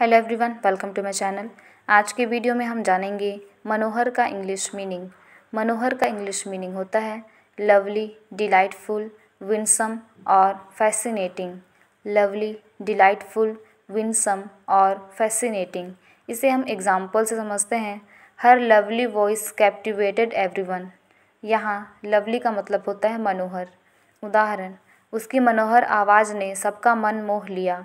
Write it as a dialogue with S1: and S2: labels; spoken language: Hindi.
S1: hello everyone welcome to my channel आज के वीडियो में हम जानेंगे मनोहर का इंग्लिश मीनिंग मनोहर का इंग्लिश मीनिंग होता है लवली डिलाइटफुल विनसम और फैसिनेटिंग लवली डिलाइटफुल विनसम और फैसिनेटिंग इसे हम एग्जाम्पल से समझते हैं her lovely voice captivated everyone यहाँ लवली का मतलब होता है मनोहर उदाहरण उसकी मनोहर आवाज़ ने सबका मन मोह लिया